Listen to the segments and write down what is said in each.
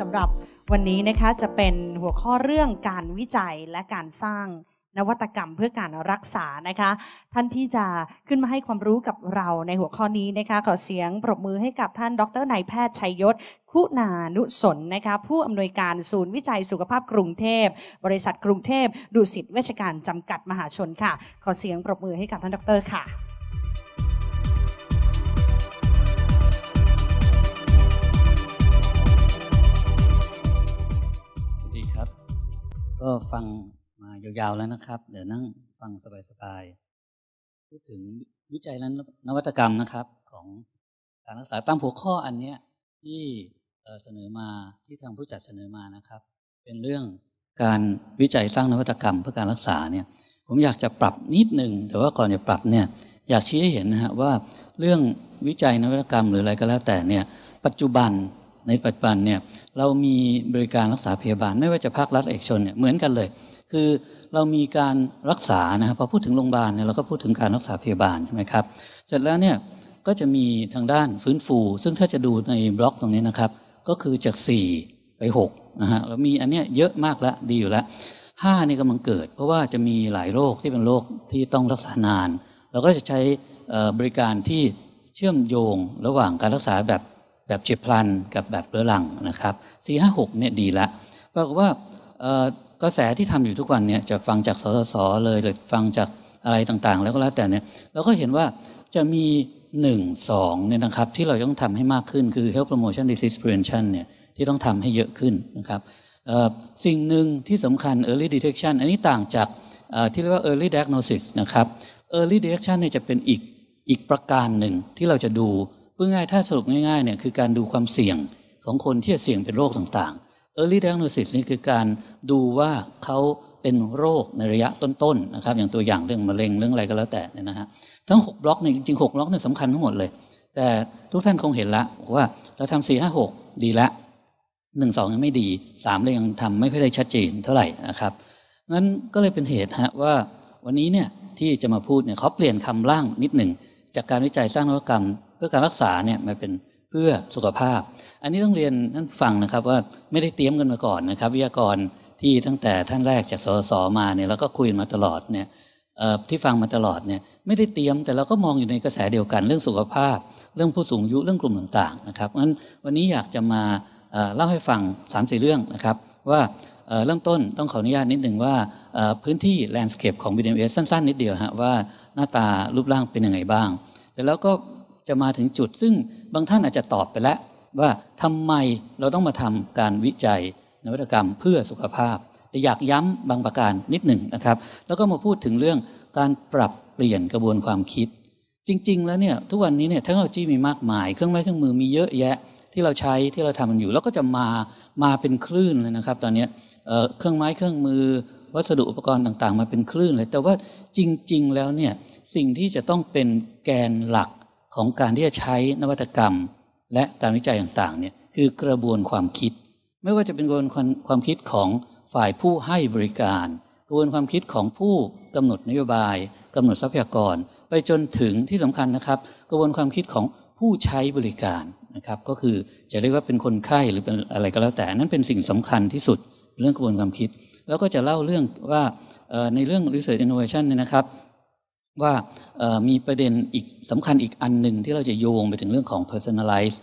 สำหรับวันนี้นะคะจะเป็นหัวข้อเรื่องการวิจัยและการสร้างนวัตกรรมเพื่อการรักษานะคะ ท่านที่จะขึ้นมาให้ความรู้กับเราในหัวข้อนี้นะคะขอเสียงปรบมือให้กับท่านดรนายแพทย์ชัยยศคุณานุสนนะคะผู้อำนวยการศูนย์วิจัยสุขภาพกรุงเทพ บริษัทกรุงเทพดุสิตเวชการจำกัดมหาชนค่ะ ขอเสียงปรบมือให้กับท่านดรค่ะก็ฟังมายาวๆแล้วนะครับ เดี๋ยวนั่งฟังสบายๆพูดถึงวิจัยและนวัตกรรมนะครับ ของการรักษาตามหัวข้ออันเนี้ยที่เสนอมาที่ทางผู้จัดเสนอมานะครับ เป็นเรื่องการวิจัยสร้างนวัตกรรม เพื่อการรักษาเนี่ย ผมอยากจะปรับนิดหนึ่ง แต่ว่าก่อนจะปรับเนี่ย อยากชี้ให้เห็นนะฮะว่าเรื่องวิจัยนวัตกรรมหรืออะไรก็แล้วแต่เนี่ย ปัจจุบันในปัจจุบันเนี่ยเรามีบริการรักษาพยาบาลไม่ว่าจะภาครัฐเอกชนเนี่ยเหมือนกันเลย คือเรามีการรักษานะครับพอพูดถึงโรงพยาบาลเนี่ยเราก็พูดถึงการรักษาพยาบาลใช่ไหมครับเสร็จแล้วเนี่ยก็จะมีทางด้านฟื้นฟู ซึ่งถ้าจะดูในบล็อก ตรงนี้นะครับก็คือจาก4ไป6นะฮะเรามีอันเนี้ยเยอะมากแล้วดีอยู่แล้วห้านี่กำลังเกิด เพราะว่าจะมีหลายโรคที่เป็นโรคที่ต้องรักษานาน เราก็จะใช้บริการที่เชื่อมโยงระหว่างการรักษาแบบแบบเฉียบพลันกับแบบเรื้อรังนะครับสี่ห้าหกเนี่ยดีละปรากฏว่ากระแสที่ทำอยู่ทุกวันเนี่ย จะฟังจากสสสเลยหรือฟังจากอะไรต่างๆ แล้วก็แล้วแต่เนี่ยเราก็เห็นว่าจะมี 1 2 เนี่ยนะครับ ที่เราต้องทำให้มากขึ้นคือ health promotion disease prevention เนี่ย ที่ต้องทำให้เยอะขึ้นนะครับสิ่งหนึ่งที่สำคัญ early detection อันนี้ต่างจากที่เรียกว่า early diagnosis นะครับ early detection เนี่ยจะเป็นอีกอีกประการหนึ่งที่เราจะดูพูดง่ายถ้าสรุปง่ายๆเนี่ยคือการดูความเสี่ยงของคนที่จะเสี่ยงเป็นโรคต่างๆ Early diagnosis นี่คือการดูว่าเขาเป็นโรคในระยะต้นๆนะครับอย่างตัวอย่างเรื่องมะเร็งเรื่องอะไรก็แล้วแต่นี่นะฮะทั้ง 6 บล็อกเนี่ยจริงๆ 6 บล็อกเนี่ยสำคัญทั้งหมดเลย แต่ทุกท่านคงเห็นละว่าเราทำสี่ห้าหกดีละหนึ่งสองยังไม่ดีสามเลยยังทำไม่ค่อยได้ชัดเจนเท่าไหร่นะครับงั้นก็เลยเป็นเหตุฮะว่าวันนี้เนี่ยที่จะมาพูดเนี่ยเขาเปลี่ยนคำร่างนิดหนึ่งจากการวิจัยสร้างนวัตกรรมเพื่อการรักษาเนี่ยมันเป็นเพื่อสุขภาพ อันนี้ต้องเรียนท่านฟังนะครับว่าไม่ได้เตรียมกันมาก่อนนะครับวิทยากรที่ตั้งแต่ท่านแรกจากสสมาเนี่ยแล้วก็คุยมาตลอดเนี่ยที่ฟังมาตลอดเนี่ยไม่ได้เตรียมแต่เราก็มองอยู่ในกระแสเดียวกันเรื่องสุขภาพเรื่องผู้สูงอายุเรื่องกลุ่มต่างๆนะครับงั้นวันนี้อยากจะมาเล่าให้ฟัง3ามสี่เรื่องนะครับว่าเริ่มต้นต้องขออนุญาตนิดหนึ่งว่าพื้นที่แลนด์สเคปของ BMS สั้นๆนิดเดียวฮะว่าหน้าตารูปร่างเป็นยังไงบ้าง แต่แล้วก็จะมาถึงจุดซึ่งบางท่านอาจจะตอบไปแล้ว ว่าทำไมเราต้องมาทำการวิจัยนวัตกรรมเพื่อสุขภาพแต่อยากย้ำบางประการนิดหนึ่งนะครับ แล้วก็มาพูดถึงเรื่องการปรับเปลี่ยนกระบวนความคิด จริง ๆ แล้วเนี่ยทุกวันนี้เนี่ยเทคโนโลยีมีมากมายเครื่องไม้เครื่องมือมีเยอะแยะที่เราใช้ที่เราทำมันอยู่ แล้วก็จะมามาเป็นคลื่นเลยนะครับ ตอนนี้เครื่องไม้เครื่องมือวัสดุอุปกรณ์ต่างๆ มาเป็นคลื่นเลย แต่ว่าจริงๆ แล้วเนี่ยสิ่งที่จะต้องเป็นแกนหลักของการที่จะใช้นวัตกรรมและการวิจัยต่างๆเนี่ยคือกระบวนความคิด ไม่ว่าจะเป็นกระบวนความคิดของฝ่ายผู้ให้บริการ กระบวนความคิดของผู้กำหนดนโยบาย กำหนดทรัพยากร ไปจนถึงที่สำคัญนะครับ กระบวนความคิดของผู้ใช้บริการนะครับก็คือจะเรียกว่าเป็นคนไข้หรือเป็นอะไรก็แล้ว แต่นั้นเป็นสิ่งสำคัญที่สุดเรื่องกระบวนความคิด แล้วก็จะเล่าเรื่องว่าในเรื่อง research innovation เนี่ยนะครับว่ามีประเด็นอีกสำคัญอีกอันหนึ่งที่เราจะโยงไปถึงเรื่องของ personalized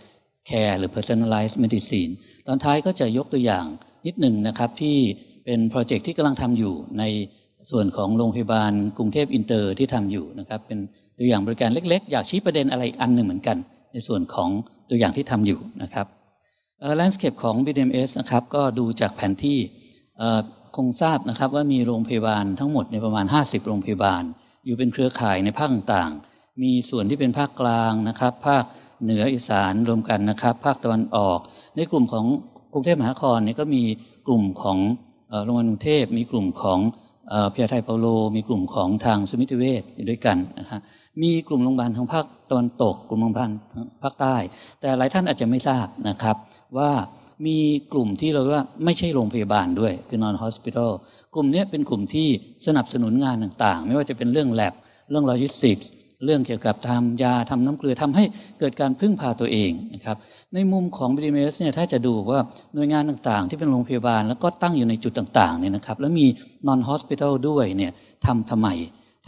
care หรือ personalized medicine ตอนท้ายก็จะยกตัวอย่างนิดหนึ่งนะครับที่เป็นโปรเจกต์ที่กำลังทำอยู่ในส่วนของโรงพยาบาล กรุงเทพอินเตอร์ที่ทำอยู่นะครับเป็นตัวอย่างบริการเล็กๆอยากชี้ประเด็นอะไรอีกอันหนึ่งเหมือนกัน ในส่วนของตัวอย่างที่ทำอยู่นะครับแลนด์สเคปของ BDMS นะครับก็ดูจากแผนที่คงทราบนะครับว่ามีโรงพยาบาลทั้งหมดในประมาณ 50โรงพยาบาลอยู่เป็นเครือข่ายในภาคต่าง มีส่วนที่เป็นภาคกลางนะครับ ภาคเหนืออีสานรวมกันนะครับ ภาคตะวันออก ในกลุ่มของกรุงเทพมหานครเนี่ยก็มีกลุ่มของโรงพยาบาลกรุงเทพ มีกลุ่มของพิยรไทยเปาโล มีกลุ่มของทางสมิติเวชด้วยกันนะฮะ มีกลุ่มโรงพยาบาลทางภาคตะวันตก กลุ่มโรงพยาบาลภาคใต้ แต่หลายท่านอาจจะไม่ทราบนะครับว่ามีกลุ่มที่เราว่าไม่ใช่โรงพยาบาลด้วยคือนอนฮอสพิทอลกลุ่มนี้เป็นกลุ่มที่สนับสนุนงานต่างๆ ไม่ว่าจะเป็นเรื่องแลบเรื่องโลจิสติกส์เรื่องเกี่ยวกับทำยาทำน้ำเกลือทำให้เกิดการพึ่งพาตัวเองนะครับ ในมุมของบริเมสเนี่ยถ้าจะดูว่าหน่วยงานต่างๆที่เป็นโรงพยาบาลแล้วก็ตั้งอยู่ในจุดต่างๆเนี่ยนะครับ แล้วมีนอนฮอสพิทอลด้วยเนี่ยทำทำไม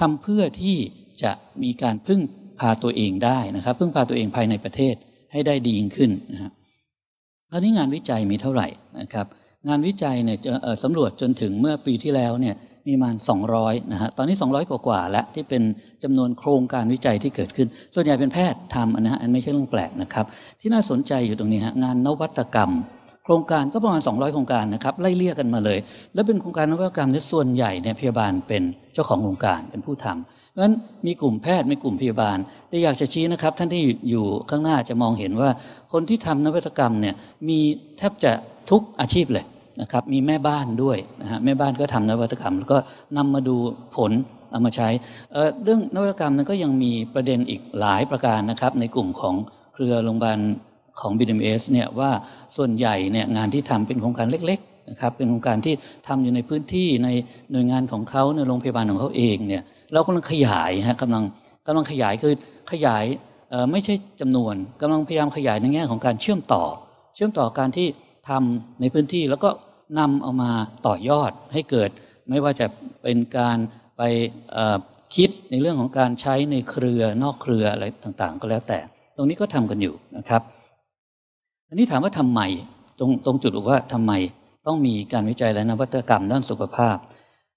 ทำเพื่อที่จะมีการพึ่งพาตัวเองได้นะครับ พึ่งพาตัวเองภายในประเทศให้ได้ดียิ่งขึ้นนะครับคราวนี้งานวิจัยมีเท่าไหร่นะครับงานวิจัยเนี่ยสำรวจจนถึงเมื่อปีที่แล้วเนี่ยมีประมาณ200นะฮะตอนนี้ 200กว่ากว่าแล้วที่เป็นจำนวนโครงการวิจัยที่เกิดขึ้น ส่วนใหญ่เป็นแพทย์ทำนะฮะอันไม่ใช่เรื่องแปลกนะครับ ที่น่าสนใจอยู่ตรงนี้ฮะงานนวัตกรรม โครงการก็ประมาณ 200โครงการนะครับไล่เลี่ยกันมาเลย แล้วเป็นโครงการนวัตกรรมที่ส่วนใหญ่เนี่ยพยาบาลเป็นเจ้าของโครงการเป็นผู้ทำราะฉะนั้นมีกลุ่มแพทย์มีกลุ่มพยาบาลแต่อยากจะชี้นะครับท่านที่อยู่ข้างหน้าจะมองเห็นว่าคนที่ทำนวัตกรรมเนี่ยมีแทบจะทุกอาชีพเลยนะครับมีแม่บ้านด้วยนะฮะแม่บ้านก็ทำนวัตกรรม แล้วก็นำมาดูผลเอามาใช้เรื่องนวัตกรรมนั้นก็ยังมีประเด็นอีกหลายประการนะครับ ในกลุ่มของเครือโรงพยาบาลของ BMS เนี่ยว่าส่วนใหญ่เนี่ยงานที่ทำเป็นโครงการเล็กๆนะครับเป็นโครงการที่ทำอยู่ในพื้นที่ในหน่วยงานของเขาในโรงพยาบาลของเขาเองเนี่ยเรากำลังขยายฮะกำลังกำลังขยายคือขยายไม่ใช่จำนวน กำลังพยายามขยายในแง่ของการเชื่อมต่อ เชื่อมต่อการที่ทำในพื้นที่แล้วก็นำเอามาต่อยอดให้เกิด ไม่ว่าจะเป็นการไปคิดในเรื่องของการใช้ในเครือนอกเครืออะไรต่างๆ ก็แล้วแต่ ตรงนี้ก็ทำกันอยู่นะครับ อันนี้ถามว่าทำไมตรงตรงจุดว่าทำไมต้องมีการวิจัยและนวัตกรรมด้านสุขภาพ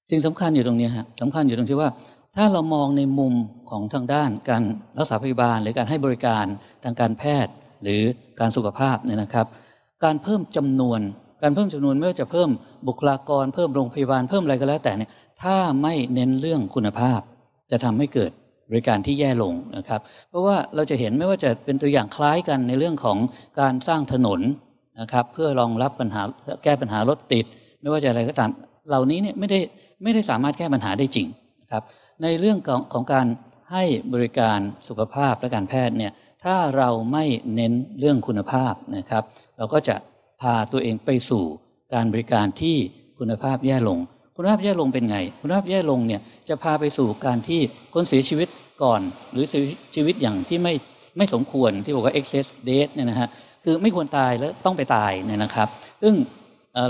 สิ่งสำคัญอยู่ตรงนี้ฮะสำคัญอยู่ตรงที่ว่าถ้าเรามองในมุมของทางด้านการรักษาพยาบาล หรือการให้บริการทางการแพทย์หรือการสุขภาพเนี่ยนะครับ การเพิ่มจำนวน การเพิ่มจำนวนไม่ว่าจะเพิ่มบุคลากรเพิ่มโรงพยาบาลเพิ่มอะไรก็แล้วแต่เนี่ยถ้าไม่เน้นเรื่องคุณภาพ จะทำให้เกิดบริการที่แย่ลงนะครับ เพราะว่าเราจะเห็นไม่ว่าจะเป็นตัวอย่างคล้ายกันในเรื่องของการสร้างถนนนะครับ เพื่อรองรับปัญหาแก้ปัญหารถติด ไม่ว่าจะอะไรก็ตามเหล่านี้เนี่ยไม่ได้ไม่ได้สามารถแก้ปัญหาได้จริงนะครับในเรื่องของของการให้บริการสุขภาพและการแพทย์เนี่ยถ้าเราไม่เน้นเรื่องคุณภาพนะครับ เราก็จะพาตัวเองไปสู่การบริการที่คุณภาพแย่ลง คุณภาพแย่ลงเป็นไง คุณภาพแย่ลงเนี่ยจะพาไปสู่การที่คนเสียชีวิตก่อนหรือเสียชีวิตอย่างที่ไม่ไม่สมควรที่บอกว่า excess death เนี่ยนะฮะคือไม่ควรตายแล้วต้องไปตายเนี่ยนะครับซึ่ง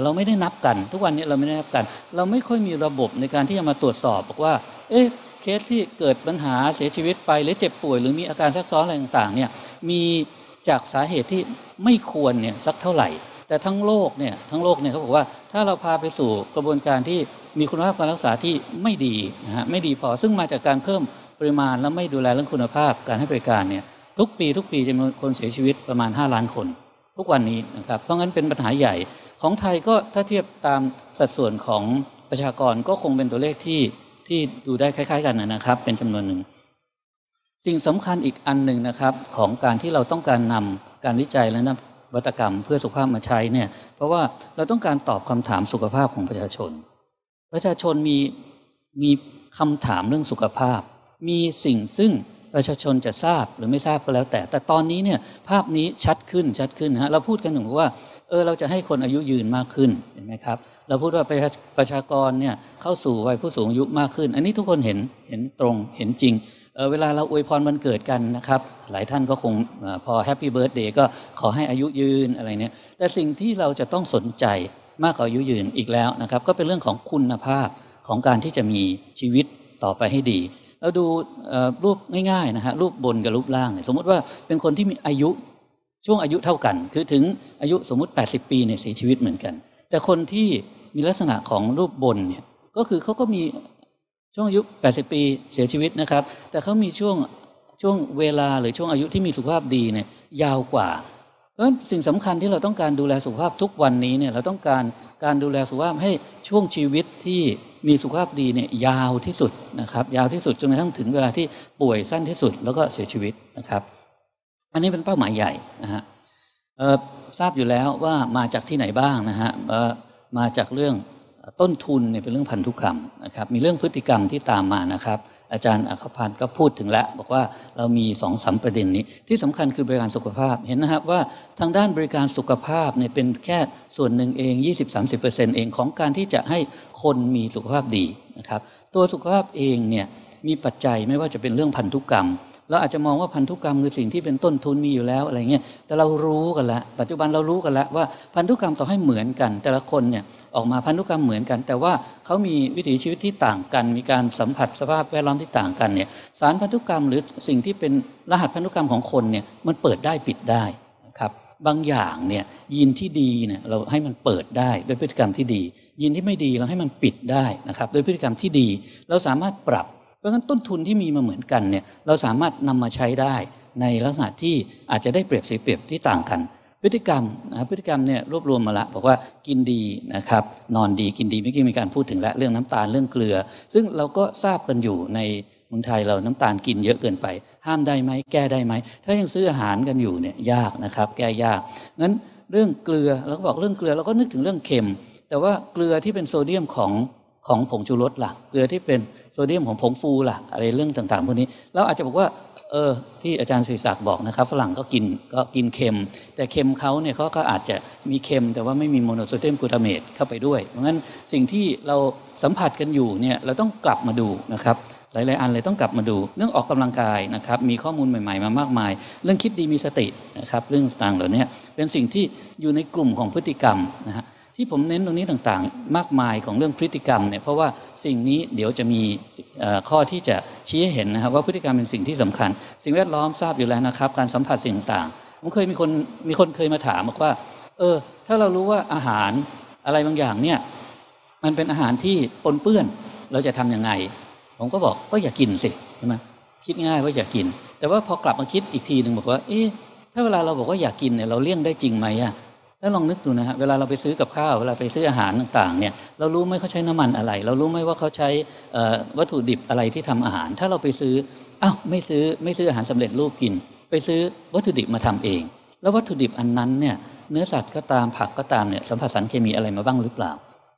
เราไม่ได้นับกัน ทุกวันนี้เราไม่ได้นับกัน เราไม่ค่อยมีระบบในการที่จะมาตรวจสอบบอกว่าเอ๊ะเคสที่เกิดปัญหาเสียชีวิตไปหรือเจ็บป่วย หรือมีอาการซักซ้อนอะไรต่างๆเนี่ยมีจากสาเหตุที่ไม่ควรเนี่ยสักเท่าไหร่ แต่ทั้งโลกเนี่ยทั้งโลกเนี่ยเขาบอกว่าถ้าเราพาไปสู่กระบวนการที่มีคุณภาพการรักษาที่ไม่ดีนะฮะไม่ดีพอซึ่งมาจากการเพิ่มปริมาณและไม่ดูแลเรื่องคุณภาพการให้บริการเนี่ยทุกปี ทุกปีจำนวนคนเสียชีวิตประมาณ 5 ล้านคนทุกวันนี้นะครับ เพราะงั้นเป็นปัญหาใหญ่ของไทยก็ถ้าเทียบตามสัดส่วนของประชากรก็คงเป็นตัวเลขที่ที่ดูได้คล้าย ๆ กันนะครับ เป็นจำนวนหนึ่ง สิ่งสำคัญอีกอันหนึ่งนะครับของการที่เราต้องการนำการวิจัยและนวัตกรรมเพื่อสุขภาพมาใช้เนี่ยเพราะว่าเราต้องการตอบคำถามสุขภาพของประชาชน ประชาชนมีมีคำถามเรื่องสุขภาพมีสิ่งซึ่งประชาชนจะทราบหรือไม่ทราบก็แล้วแต่แต่ตอนนี้เนี่ยภาพนี้ชัดขึ้นชัดขึ้นฮะเราพูดกันถึงว่าเออเราจะให้คนอายุยืนมากขึ้นเห็นไหมครับเราพูดว่าประชากรเนี่ยเข้าสู่วัยผู้สูงอายุมากขึ้น อันนี้ทุกคนเห็นเห็นตรงเห็นจริงเเวลาเราอวยพรวันเกิดกันนะครับ หลายท่านก็คงพอแฮปปี้เบิร์ดเดย์ก็ขอให้อายุยืนอะไรเนี่ยแต่สิ่งที่เราจะต้องสนใจมากกว่าอายุยืนอีกแล้วนะครับก็เป็นเรื่องของคุณภาพของการที่จะมีชีวิตต่อไปให้ดีเราดูรูปง่ายๆนะฮะรูปบนกับรูปล่าง สมมติว่าเป็นคนที่มีอายุช่วงอายุเท่ากัน คือถึงอายุสมมติ 80 ปีเนี่ยเสียชีวิตเหมือนกัน แต่คนที่มีลักษณะของรูปบนเนี่ยก็คือเขาก็มีช่วงอายุ 80 ปีเสียชีวิตนะครับ แต่เขามีช่วงช่วงเวลาหรือช่วงอายุที่มีสุขภาพดีเนี่ยยาวกว่าเพราะสิ่งสำคัญที่เราต้องการดูแลสุขภาพทุกวันนี้เนี่ยเราต้องการการดูแลสุขภาพให้ช่วงชีวิตที่มีสุขภาพดีเนี่ยยาวที่สุดนะครับ ยาวที่สุดจนกระทั่งถึงเวลาที่ป่วยสั้นที่สุด แล้วก็เสียชีวิตนะครับ อันนี้เป็นเป้าหมายใหญ่นะฮะทราบอยู่แล้วว่ามาจากที่ไหนบ้างนะฮะมาจากเรื่องต้นทุนเนี่ยเป็นเรื่องพันธุกรรมนะครับมีเรื่องพฤติกรรมที่ตามมานะครับอาจารย์อัคพันธ์ก็พูดถึงแล้ว บอกว่าเรามีสองสามประเด็นนี้ที่สำคัญคือบริการสุขภาพเห็นนะครับว่าทางด้านบริการสุขภาพเนี่ยเป็นแค่ส่วนหนึ่งเอง 20-30%เองของการที่จะให้คนมีสุขภาพดีนะครับ ตัวสุขภาพเองเนี่ยมีปัจจัยไม่ว่าจะเป็นเรื่องพันธุกรรมเราอาจจะมองว่าพันธุกรรมคือสิ่งที่เป็นต้นทุนมีอยู่แล้วอะไรเงี้ย แต่เรารู้กันละ ปัจจุบันเรารู้กันละว่าพันธุกรรมต่อให้เหมือนกัน แต่ละคนเนี่ยออกมาพันธุกรรมเหมือนกัน แต่ว่าเขามีวิถีชีวิตที่ต่างกัน มีการสัมผัสสภาพแวดล้อมที่ต่างกันเนี่ยสารพันธุกรรมหรือสิ่งที่เป็นรหัสพันธุกรรมของคนเนี่ยมันเปิดได้ปิดได้นะครับบางอย่างเนี่ยยีนที่ดีเนี่ยเราให้มันเปิดได้ด้วยพฤติกรรมที่ดียีนที่ไม่ดีเราให้มันปิดได้นะครับด้วยพฤติกรรมที่ดีเราสามารถปรับเพราะฉะนั้นต้นทุนที่มีมาเหมือนกันเนี่ยเราสามารถนำมาใช้ได้ ในลักษณะที่อาจจะได้เปรียบเสียเปรียบที่ต่างกัน พฤติกรรมนะพฤติกรรมเนี่ยรวบรวมมาละบอกว่ากินดีนะครับนอนดีกินดีเมื่อกี้มีการพูดถึงแล้วเรื่องน้ำตาลเรื่องเกลือ ซึ่งเราก็ทราบกันอยู่ในเมืองไทยเราน้ำตาลกิน เยอะเกินไป ห้ามได้ไหมแก้ได้ไหมถ้ายังซื้ออาหารกันอยู่เนี่ยยากนะครับ แก้ยากงั้นเรื่องเกลือเราก็บอกเรื่องเกลือเราก็นึกถึงเรื่องเค็ม แต่ว่าเกลือที่เป็นโซเดียมของของผงชูรสหลักเกลือที่เป็นโซเดียมของผงฟูล่ะอะไรเรื่องต่างๆพวกนี้ เราอาจจะบอกว่าเออที่อาจารย์ศรีศักดิ์บอกนะครับฝรั่งก็กินก็กินเค็มแต่เค็มเขาเนี่ยเขาก็อาจจะมีเค็มแต่ว่าไม่มีโมโนโซเดียมกลูตาเมตเข้าไปด้วยเพราะงั้นสิ่งที่เราสัมผัสกันอยู่เนี่ยเราต้องกลับมาดูนะครับ หลายๆ อันเลยต้องกลับมาดู เรื่องออกกำลังกายนะครับมีข้อมูลใหม่ๆมามากมาย เรื่องคิดดีมีสตินะครับเรื่องต่างเหล่านี้เป็นสิ่งที่อยู่ในกลุ่มของพฤติกรรมนะฮะที่ผมเน้นตรงนี้ต่างๆ มากมายของเรื่องพฤติกรรมเนี่ยเพราะว่าสิ่งนี้เดี๋ยวจะมีข้อที่จะชี้ให้เห็นนะครับว่าพฤติกรรมเป็นสิ่งที่สำคัญ สิ่งแวดล้อมทราบอยู่แล้วนะครับ การสัมผัสสิ่งต่างผมเคยมีคนมีคนเคยมาถามบอกว่า เออ ถ้าเรารู้ว่าอาหารอะไรบางอย่างเนี่ยมันเป็นอาหารที่ปนเปื้อนเราจะทํำยังไง ผมก็บอกก็อย่ากินสิใช่ไหมคิดง่ายว่าอย่ากิน แต่ว่าพอกลับมาคิดอีกทีหนึ่งบอกว่าเอ๊ะถ้าเวลาเราบอกว่าอย่ากินเนี่ยเราเลี่ยงได้จริงไหมอะแล้วลองนึกดูนะฮะเวลาเราไปซื้อกับข้าว เวลาไปซื้ออาหารต่างๆเนี่ยเรารู้ไหมเขาใช้น้ำมันอะไรเรารู้ไหมว่าเขาใช้วัตถุดิบอะไรที่ทำอาหาร ถ้าเราไปซื้ออ้าวไม่ซื้อไม่ซื้ออาหารสำเร็จรูปกิน ไปซื้อวัตถุดิบมาทำเองแล้ววัตถุดิบอันนั้นเนี่ยเนื้อสัตว์ก็ตามผักก็ตามเนี่ยสัมผัสสารเคมีอะไรมาบ้างหรือเปล่า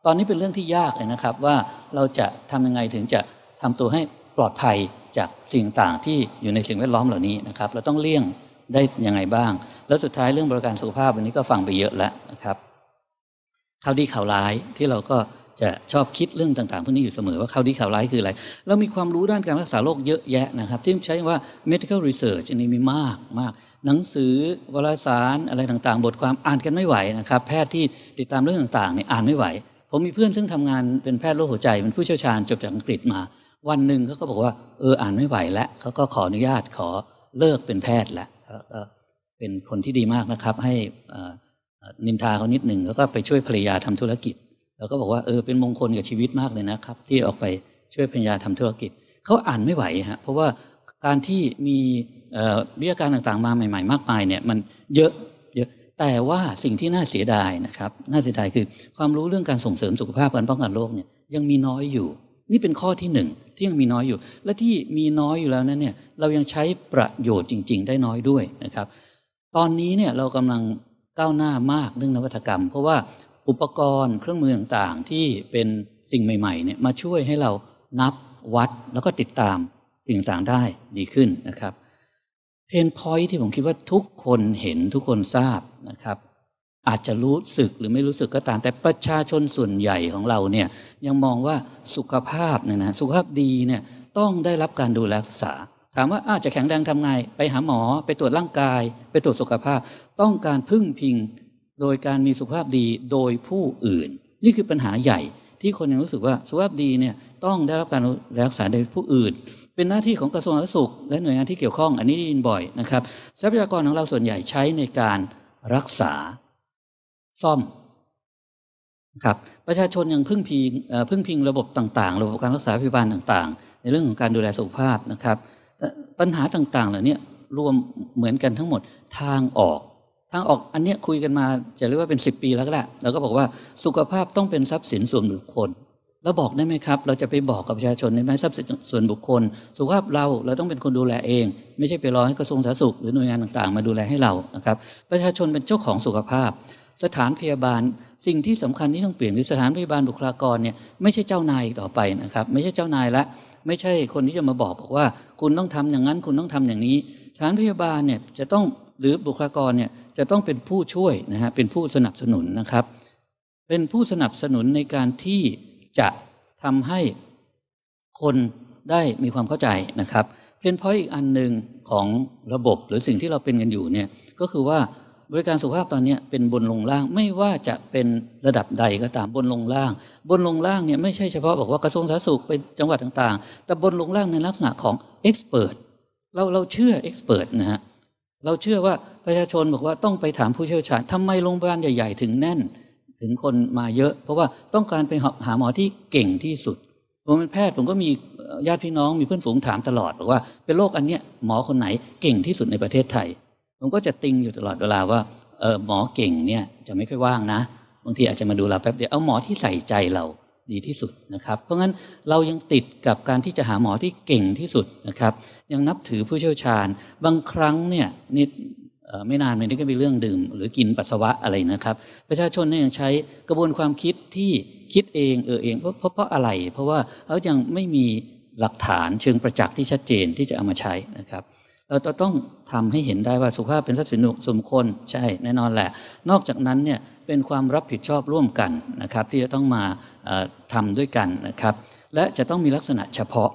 ตอนนี้เป็นเรื่องที่ยากเลยนะครับว่าเราจะทำยังไงถึงจะทำตัวให้ปลอดภัยจากสิ่งต่างที่อยู่ในสิ่งแวดล้อมเหล่านี้นะครับเราต้องเลี่ยงได้ยังไงบ้าง แล้วสุดท้ายเรื่องบริการสุขภาพวันนี้ก็ฟังไปเยอะแล้วนะครับข่าวดีข่าวร้ายที่เราก็จะชอบคิดเรื่องต่างๆพวกนี้อยู่เสมอว่าข่าวดีข่าวร้ายคืออะไร เรามีความรู้ด้านการรักษาโรคเยอะแยะนะครับที่ใช้ว่า medical research อันนี้มีมากมาก หนังสือวารสารอะไรต่างๆ บทความอ่านกันไม่ไหวนะครับ แพทย์ที่ติดตามเรื่องต่างๆเนี่ยอ่านไม่ไหว ผมมีเพื่อนซึ่งทำงานเป็นแพทย์โรคหัวใจเป็นผู้เชี่ยวชาญจบจากอังกฤษมา วันหนึ่งเขาก็บอกว่าเอออ่านไม่ไหวแล้วเขาก็ขออนุญาตขอเลิกเป็นแพทย์แล้วเป็นคนที่ดีมากนะครับ ให้นินทาเขานิดหนึ่งแล้วก็ไปช่วยภรรยาทำธุรกิจแล้วก็บอกว่าเออเป็นมงคลกับชีวิตมากเลยนะครับที่ออกไปช่วยภรรยาทำธุรกิจเขาอ่านไม่ไหวฮะเพราะว่าการที่มีวิทยาการต่างๆมาใหม่ๆมากมายเนี่ยมันเยอะเยอะแต่ว่าสิ่งที่น่าเสียดายนะครับ น่าเสียดายคือความรู้เรื่องการส่งเสริมสุขภาพการป้องกันโรคเนี่ยยังมีน้อยอยู่นี่เป็นข้อที่หนึ่งที่ยังมีน้อยอยู่ และที่มีน้อยอยู่แล้วนั้นเนี่ยเรายังใช้ประโยชน์จริงๆได้น้อยด้วยนะครับ ตอนนี้เนี่ยเรากำลังก้าวหน้ามากเรื่องนวัตกรรม เพราะว่าอุปกรณ์เครื่องมือต่างๆที่เป็นสิ่งใหม่ๆเนี่ยมาช่วยให้เรานับวัดแล้วก็ติดตามสิ่งต่างได้ดีขึ้นนะครับเพนพอยที่ผมคิดว่าทุกคนเห็นทุกคนทราบนะครับอาจจะรู้สึกหรือไม่รู้สึกก็ตาม แต่ประชาชนส่วนใหญ่ของเราเนี่ยยังมองว่าสุขภาพเนี่ยนะสุขภาพดีเนี่ยต้องได้รับการดูแลรักษา ถามว่าอาจจะแข็งแรงทำไงไปหาหมอไปตรวจร่างกาย ไปตรวจสุขภาพ ต้องการพึ่งพิงโดยการมีสุขภาพดีโดยผู้อื่น นี่คือปัญหาใหญ่ ที่คนยังรู้สึกว่าสุขภาพดีเนี่ยต้องได้รับการรักษาโดยผู้อื่น เป็นหน้าที่ของกระทรวงสาธารณสุข และหน่วยงานที่เกี่ยวข้อง อันนี้ได้ยินบ่อยนะครับ ทรัพยากรของเราส่วนใหญ่ใช้ในการรักษาซ่อมครับ ประชาชนยังพึ่งพิงพึ่งพิงระบบต่างๆ ระบบการรักษาพยาบาลต่าง ๆ ในเรื่องของการดูแลสุขภาพนะครับ ปัญหาต่างๆ เหล่านี้รวมเหมือนกันทั้งหมดทางออก ทางออกอันนี้คุยกันมาจะเรียกว่าเป็น 10 ปีแล้วก็ไล้แล้วก็บอกว่าสุขภาพต้องเป็นทรัพย์สินส่วนบุคคลเราบอกได้ไหมครับ เราจะไปบอกกับประชาชนในไหมทรัพย์สินส่วนบุคคล สุขภาพเราเราต้องเป็นคนดูแลเอง ไม่ใช่ไปรอให้กระทรวงสาธารณสุขหรือหน่วยงานต่างๆ มาดูแลให้เรานะครับ ประชาชนเป็นเจ้าของสุขภาพสถานพยาบาล สิ่งที่สำคัญที่ต้องเปลี่ยนคือสถานพยาบาลบุคลากร เนี่ยไม่ใช่เจ้านายต่อไปนะครับ ไม่ใช่เจ้านายละไม่ใช่คนที่จะมาบอกบอกว่าคุณต้องทำอย่างนั้น คุณต้องทำอย่างนี้สถานพยาบาลเนี่ย จะต้องหรือบุคลากรเนี่ยจะต้องเป็นผู้ช่วยนะฮะเป็นผู้สนับสนุนนะครับ เป็นผู้สนับสนุนในการที่จะทำให้คนได้มีความเข้าใจนะครับเพนพอยอีกอันหนึ่งของระบบหรือสิ่งที่เราเป็นกันอยู่เนี่ยก็คือว่าบริการสุขภาพตอนนี้เป็นบนลงล่างไม่ว่าจะเป็นระดับใดก็ตามบนลงล่าง บนลงล่างเนี่ยไม่ใช่เฉพาะบอกว่ากระทรวงสาธารณสุขเป็นจังหวัดต่างๆแต่บนลงล่างในลักษณะของเอ็กซ์เพรสเราเราเชื่อเอ็กซ์เพรสนะฮะเราเชื่อว่าประชาชนบอกว่าต้องไปถามผู้เชี่ยวชาญ ทำไมโรงพยาบาลใหญ่ ๆ ถึงแน่น ถึงคนมาเยอะ เพราะว่าต้องการไปหาหมอที่เก่งที่สุดผมเป็นแพทย์ผมก็มีญาติพี่น้องมีเพื่อนฝูงถามตลอดบอกว่าเป็นโรคอันเนี้ยหมอคนไหนเก่งที่สุดในประเทศไทยผมก็จะติงอยู่ตลอดเวลาว่า เออหมอเก่งเนี่ยจะไม่ค่อยว่างนะ บางทีอาจจะมาดูเราแป๊บเดียว เอาหมอที่ใส่ใจเราดีที่สุดนะครับ เพราะงั้นเรายังติดกับการที่จะหาหมอที่เก่งที่สุดนะครับ ยังนับถือผู้เชี่ยวชาญ บางครั้งเนี่ยนิดไม่นานมันก็มีเรื่องดื่มหรือกินปัสสาวะอะไรนะครับ ประชาชนเนี่ยังใช้กระบวนความคิดที่คิดเองเออเองเพราะเพราะอะไร เพราะว่าเขายังไม่มีหลักฐานเชิงประจักษ์ที่ชัดเจนที่จะเอามาใช้นะครับเราจะต้องทำให้เห็นได้ว่าสุขภาพเป็นทรัพย์สินสมวนุคคลใช่แน่นอนแหละ นอกจากนั้นเนี่ยเป็นความรับผิดชอบร่วมกันนะครับที่จะต้องมาทำด้วยกันนะครับและจะต้องมีลักษณะเฉพาะ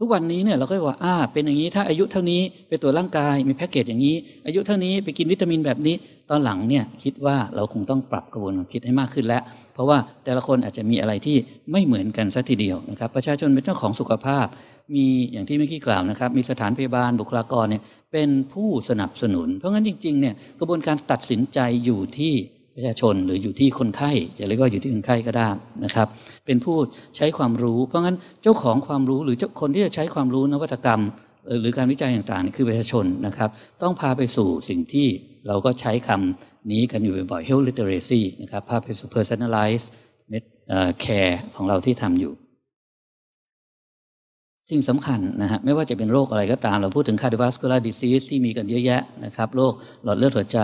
ทุกวันนี้เนี่ยเราก็ว่าอ่าเป็นอย่างนี้ถ้าอายุเท่านี้ไปตรวจร่างกาย มีแพ็กเกจอย่างนี้ อายุเท่านี้ไปกินวิตามินแบบนี้ตอนหลังเนี่ยคิดว่าเราคงต้องปรับกระบวนการคิดให้มากขึ้นแล้วเพราะว่าแต่ละคนอาจจะมีอะไรที่ไม่เหมือนกันสักทีเดียวนะครับ ประชาชนเป็นเจ้าของสุขภาพมีอย่างที่เมื่อกี้กล่าวนะครับ มีสถานพยาบาลบุคลากรเนี่ยเป็นผู้สนับสนุน เพราะงั้นจริงๆเนี่ยกระบวนการตัดสินใจอยู่ที่ประชาชนหรืออยู่ที่คนไข้ จะเรียกว่าอยู่ที่คนไข้ก็ได้นะครับ เป็นผู้ใช้ความรู้เพราะงั้นเจ้าของความรู้หรือเจ้าคนที่จะใช้ความรู้นวัตกรรมหรือการวิจัยต่างๆนี่คือประชาชนนะครับ ต้องพาไปสู่สิ่งที่เราก็ใช้คำนี้กันอยู่บ่อยๆ health literacy นะครับพาไปสู่ personalized care ของเราที่ทำอยู่สิ่งสำคัญนะฮะไม่ว่าจะเป็นโรคอะไรก็ตามเราพูดถึง cardiovascular disease ที่มีกันเยอะแยะนะครับ โรคหลอดเลือดหัวใจ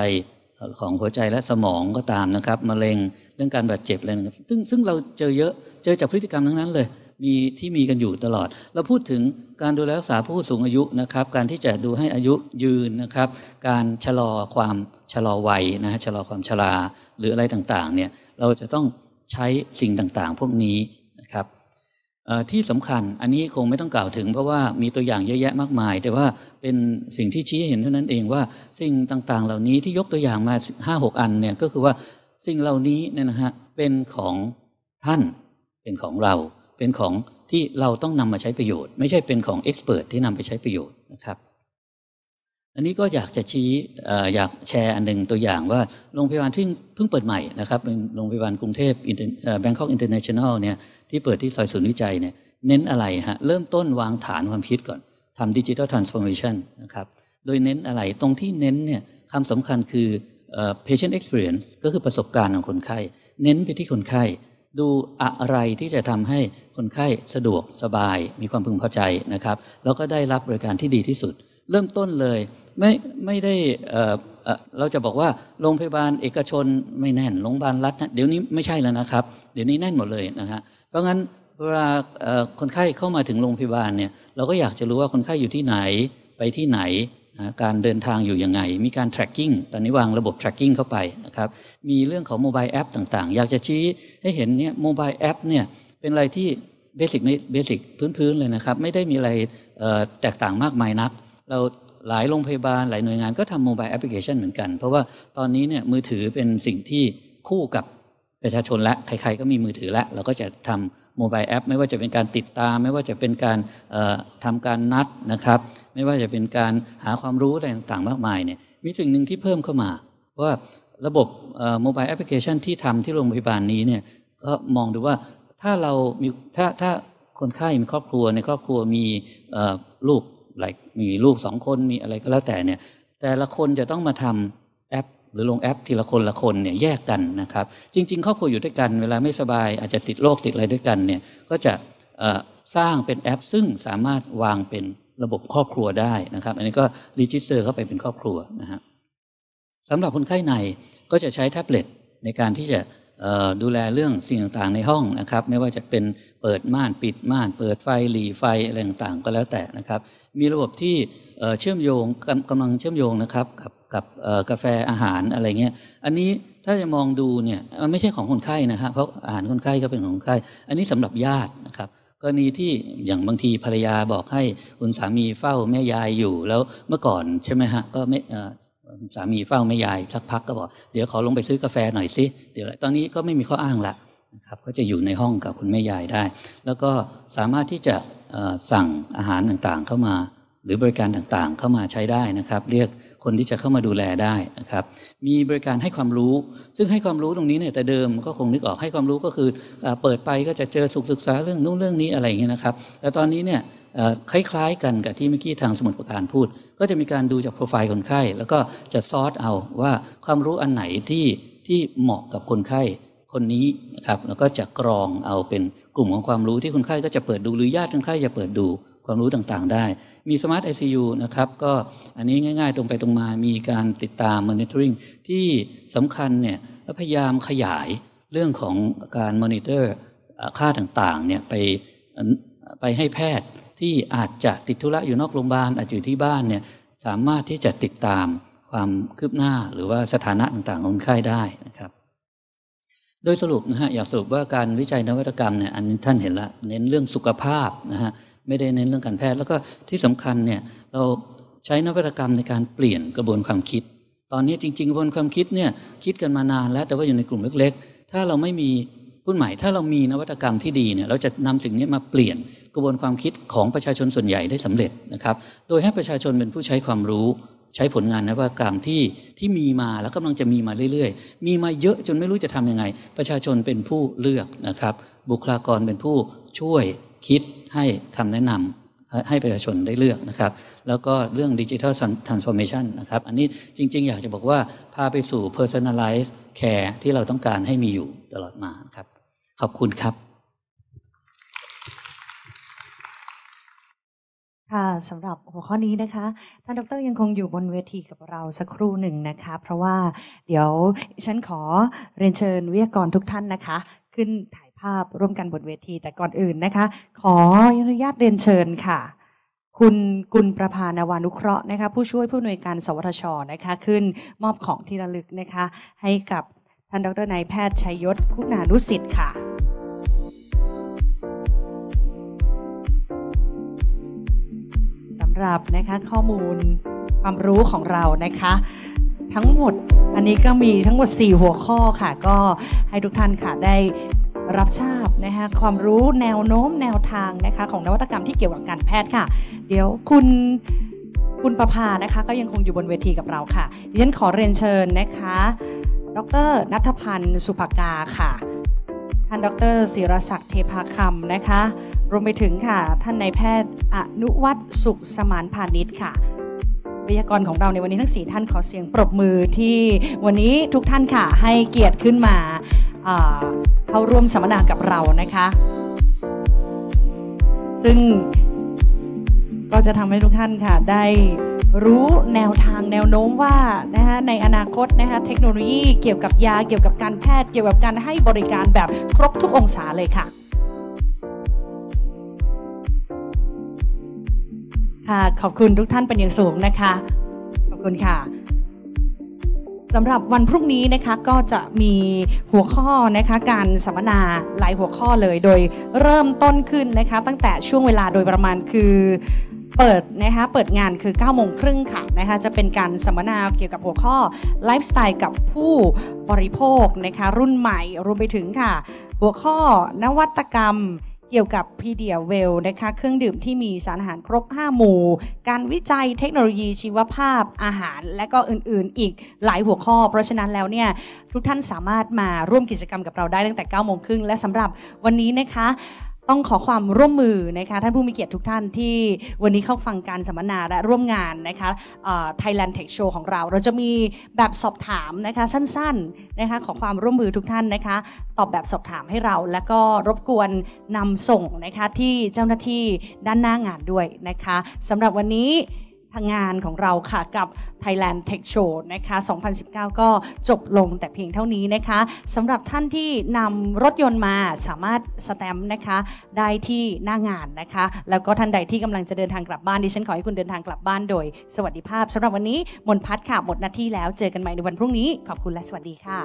ของหัวใจและสมองก็ตามนะครับ มะเร็งเรื่องการบาดเจ็บอะไรซึ่งซึ่งเราเจอเยอะ เจอจากพฤติกรรมทั้งนั้นเลยมีที่มีกันอยู่ตลอด เราพูดถึงการดูแลรักษาผู้สูงอายุนะครับ การที่จะดูให้อายุยืนนะครับ การชะลอความชะลอวัยนะฮะ ชะลอความชราหรืออะไรต่างๆเนี่ย เราจะต้องใช้สิ่งต่างๆ พวกนี้นะครับที่สำคัญอันนี้คงไม่ต้องกล่าวถึงเพราะว่ามีตัวอย่างเยอะแยะมากมาย แต่ว่าเป็นสิ่งที่ชี้เห็นเท่านั้นเองว่าสิ่งต่างๆ เหล่านี้ที่ยกตัวอย่างมา 5-6 อันเนี่ยก็คือว่าสิ่งเหล่านี้เนี่ยนะฮะเป็นของท่านเป็นของเราเป็นของที่เราต้องนำมาใช้ประโยชน์ ไม่ใช่เป็นของเอ็กซ์เพรสที่นำไปใช้ประโยชน์นะครับ อันนี้ก็อยากจะชี้อยากแชร์อันหนึ่งตัวอย่างว่า โรงพยาบาลที่เพิ่งเปิดใหม่นะครับ โรงพยาบาลกรุงเทพแบงคอกอินเตอร์เนชั่นแนลเนี่ยที่เปิดที่ซอยศูนย์วิจัยเนี่ยเน้นอะไรฮะเริ่มต้นวางฐานความคิดก่อนทำดิจิทัลทรานส์ฟอร์เมชันนะครับ โดยเน้นอะไรตรงที่เน้นเนี่ยคำสำคัญคือ patient experience ก็คือประสบการณ์ของคนไข้เน้นไปที่คนไข้ดูอะไรที่จะทำให้คนไข้สะดวกสบาย มีความพึงพอใจนะครับ แล้วก็ได้รับบริการที่ดีที่สุด เริ่มต้นเลย ไม่ไม่ได้เราจะบอกว่าโรงพยาบาลเอกชนไม่แน่นโรงพยาบาลรัฐนะเดี๋ยวนี้ไม่ใช่แล้วนะครับเดี๋ยวนี้แน่นหมดเลยนะฮะเพราะงั้นเวลาคนไข้เข้ามาถึงโรงพยาบาลเนี่ยเราก็อยากจะรู้ว่าคนไข้อยู่ที่ไหนไปที่ไหนการเดินทางอยู่ยังไงมีการ tracking ตอนนี้วางระบบ tracking เข้าไปนะครับมีเรื่องของ mobile app ต่าง ๆ อยากจะชี้ให้เห็นเนี่ย mobile app เนี่ยเป็นอะไรที่เบสิกเบสิกพื้น ๆ เลยนะครับ ไม่ได้มีอะไรแตกต่างมากมายนัก เราหลายโรงพยาบาลหลายหน่วยงานก็ทำโมบายแอปพลิเคชันเหมือนกัน เพราะว่าตอนนี้เนี่ยมือถือเป็นสิ่งที่คู่กับประชาชนและใคร ๆ ก็มีมือถือและเราก็จะทำโมบายแอปไม่ว่าจะเป็นการติดตามไม่ว่าจะเป็นการทำการนัดนะครับ ไม่ว่าจะเป็นการหาความรู้ อะไรต่างๆมากมายเนี่ยมีสิ่งหนึ่งที่เพิ่มเข้ามาว่าระบบโมบายแอปพลิเคชันที่ทำที่โรงพยาบาลนี้เนี่ยก็มองดูว่าถ้าเรามีถ้าถ้าคนไข้มีครอบครัวในครอบครัวมีลูกหลายมีลูกสองคนมีอะไรก็แล้วแต่เนี่ยแต่ละคนจะต้องมาทำหรือลงแอปทีละคนละคนเนี่ยแยกกันนะครับ จริงๆ ครอบครัวอยู่ด้วยกันเวลาไม่สบาย อาจจะติดโรค ติดอะไรด้วยกันเนี่ยก็จะสร้างเป็นแอป ซึ่งสามารถวางเป็นระบบครอบครัวได้นะครับ อันนี้ก็รีจิสเตอร์เข้าไปเป็นครอบครัวนะฮะสำหรับคนไข้ในก็จะใช้แท็บเล็ตในการที่จะดูแลเรื่องสิ่งต่างๆ ในห้องนะครับ ไม่ว่าจะเป็นเปิดม่านปิดม่าน เปิดไฟหลีไฟอะไรต่างๆ ก็แล้วแต่นะครับ มีระบบที่เชื่อมโยงกำลังเชื่อมโยงนะครับกับกับกาแฟอาหารอะไรเงี้ยอันนี้ถ้าจะมองดูเนี่ยมันไม่ใช่ของคนไข้นะครับ เพราะอาหารคนไข้ก็เป็นของคนไข้ อันนี้สำหรับญาตินะครับกรณีที่อย่างบางทีภรรยาบอกให้ คุณสามีเฝ้าแม่ยายอยู่แล้วเมื่อก่อนใช่ไหมฮะก็ไม่สามีเฝ้าแม่ยายสักพัก ก็บอก เดี๋ยวขอลงไปซื้อกาแฟหน่อยสิ เดี๋ยวตอนนี้ก็ไม่มีข้ออ้างละนะครับก็จะอยู่ในห้องกับคุณแม่ยายได้ แล้วก็สามารถที่จะสั่งอาหารต่างๆเข้ามาหรือบริการต่างๆเข้ามาใช้ได้นะครับ เรียกคนที่จะเข้ามาดูแลได้นะครับ มีบริการให้ความรู้ ซึ่งให้ความรู้ตรงนี้เนี่ยแต่เดิมก็คงนึกออกให้ความรู้ก็คือเปิดไปก็จะเจอสุขศึกษาเรื่องนู้นเรื่องนี้อะไรอย่างเงี้ยนะครับแต่ตอนนี้เนี่ยคล้าย ๆ กันกับที่เมื่อกี้ทางสมุดประการพูด ก็จะมีการดูจากโปรไฟล์คนไข้แล้วก็จะซอสเอาว่าความรู้อันไหนที่ที่เหมาะกับคนไข้คนนี้นะครับแล้วก็จะกรองเอาเป็นกลุ่มของความรู้ที่คนไข้ก็จะเปิดดูหรือญาติคนไข้จะเปิดดูความรู้ต่างๆได้ มีสมาร์ทไอซนะครับ ก็อันนี้ง่าย ๆ ตรงไปตรงมามีการติดตามมอนิเตอร์ที่สำคัญเนี่ยพยายามขยายเรื่องของการมอนิเตอร์ค่าต่างๆเนี่ยไปไปให้แพทย์ที่อาจจะติดธุระอยู่นอกโรงพยาบาลอาจจะอยู่ที่บ้านเนี่ยสามารถที่จะติดตามความคืบหน้าหรือว่าสถานะต่างๆ ของคนไข้ได้นะครับ โดยสรุปนะฮะอยากสรุปว่าการวิจัยนวัตกรรมเนี่ยอันนี้ท่านเห็นละเน้นเรื่องสุขภาพนะฮะไม่ได้เน้นเรื่องการแพทย์ แล้วก็ที่สำคัญเนี่ยเราใช้นวัตกรรมในการเปลี่ยนกระบวนความคิด ตอนนี้จริงๆกระบวนความคิดเนี่ยคิดกันมานานแล้ว แต่ว่าอยู่ในกลุ่มเล็กๆ ถ้าเราไม่มีผุ่นใหม่ ถ้าเรามีนวัตกรรมที่ดีเนี่ยเราจะนำสิ่งนี้มาเปลี่ยนกระบวนความคิดของประชาชนส่วนใหญ่ได้สำเร็จนะครับ โดยให้ประชาชนเป็นผู้ใช้ความรู้ ใช้ผลงานนวัตกรรมที่ที่มีมาแล้วกำลังจะมีมาเรื่อยๆ มีมาเยอะจนไม่รู้จะทํำยังไง ประชาชนเป็นผู้เลือกนะครับบุคลากรเป็นผู้ช่วยคิดให้คำแนะนำให้ประชาชนได้เลือกนะครับ แล้วก็เรื่องดิจิทัลทรานส์ฟอร์เมชันนะครับ อันนี้จริง ๆ อยากจะบอกว่า พาไปสู่ personalized care ที่เราต้องการให้มีอยู่ตลอดมาครับ ขอบคุณครับค่ะสำหรับหัวข้อนี้นะคะท่านดร ยังคงอยู่บนเวทีกับเราสักครู่หนึ่งนะคะเพราะว่าเดี๋ยว ฉันขอเรียนเชิญวิทยากรทุกท่านนะคะขึ้นถ่ายภาพร่วมกันบนเวทีแต่ก่อนอื่นนะคะ ขออนุญาตเรียนเชิญค่ะ คุณกุลประภานวานุเคราะห์นะคะผู้ช่วยผู้อำนวยการ สวทชนะคะ ขึ้นมอบของที่ระลึกนะคะ ให้กับท่านดรนายแพทย์ชัยยศคุณานุสิทธิ์ค่ะสำหรับนะคะข้อมูลความรู้ของเรานะคะทั้งหมดอันนี้ก็มีทั้งหมด 4 หัวข้อค่ะ ก็ให้ทุกท่านค่ะได้รับทราบนะคะความรู้แนวโน้มแนวทางนะคะของนวัตกรรมที่เกี่ยวกับการแพทย์ค่ะ เดี๋ยวคุณคุณประภานะคะ ก็ยังคงอยู่บนเวทีกับเราค่ะ ดิฉันขอเรียนเชิญนะคะ ดรนัทพันธ์สุภกาค่ะท่านดรศิรศักดิ์เทพาคำนะคะ รวมไปถึงค่ะ ท่านนายแพทย์อนุวัตรสุขสมานพาณิชย์ค่ะวิทยากรของเราในวันนี้ทั้ง4ท่านขอเสียงปรบมือที่วันนี้ทุกท่านค่ะให้เกียรติขึ้นมาเข้าร่วมสัมมนากับเรานะคะ ซึ่งก็จะทำให้ทุกท่านค่ะ ได้รู้แนวทางแนวโน้มว่านะคะในอนาคตนะคะเทคโนโลยีเกี่ยวกับยาเกี่ยวกับการแพทย์ เกี่ยวกับการให้บริการแบบครบทุกองศาเลยค่ะค่ะขอบคุณทุกท่านเป็นอย่างสูงนะคะ ขอบคุณค่ะสำหรับวันพรุ่งนี้นะคะก็จะมีหัวข้อนะคะการสัมมนาหลายหัวข้อเลย โดยเริ่มต้นขึ้นนะคะ ตั้งแต่ช่วงเวลาโดยประมาณคือเปิดนะคะเปิดงานคือ9ก้าโมงครึ่งค่ะนะคะจะเป็นการสัมมนาเกี่ยวกับหัวข้อไลฟ์สไตล์กับผู้บริโภคนะคะรุ่นใหม่รวมไปถึงค่ะ หัวข้อนวัตกรรมเกี่ยวกับพีเดียเวลนะคะเครื่องดื่มที่มีสารอาหารครบ 5 หมู่ การวิจัยเทคโนโลยีชีวภาพอาหาร และก็อื่นๆ อีกหลายหัวข้อ เพราะฉะนั้นแล้วเนี่ย ทุกท่านสามารถมาร่วมกิจกรรมกับเราได้ตั้งแต่9โมงครึ่งและสำหรับวันนี้นะคะต้องขอความร่วมมือนะคะท่านผู้มีเกียรติทุกท่านที่วันนี้เข้าฟังการสัมมนาและร่วมงานนะคะไทยแลนด์เทคโชว์ของเรา เราจะมีแบบสอบถามนะคะสั้นๆนะคะขอความร่วมมือทุกท่านนะคะ ตอบแบบสอบถามให้เรา และก็รบกวนนำส่งนะคะที่เจ้าหน้าที่ด้านหน้างานด้วยนะคะสำหรับวันนี้พังงานของเราค่ะ กับ Thailand Tech Show นะคะ 2019 ก็จบลงแต่เพียงเท่านี้นะคะสำหรับท่านที่นำรถยนต์มาสามารถสแตมป์นะคะได้ที่หน้างานนะคะ แล้วก็ท่านใดที่กำลังจะเดินทางกลับบ้านดิฉันขอให้คุณเดินทางกลับบ้านโดยสวัสดิภาพสำหรับวันนี้มนพัฒค่ะ หมดหน้าที่แล้วเจอกันใหม่ในวันพรุ่งนี้ ขอบคุณและสวัสดีค่ะ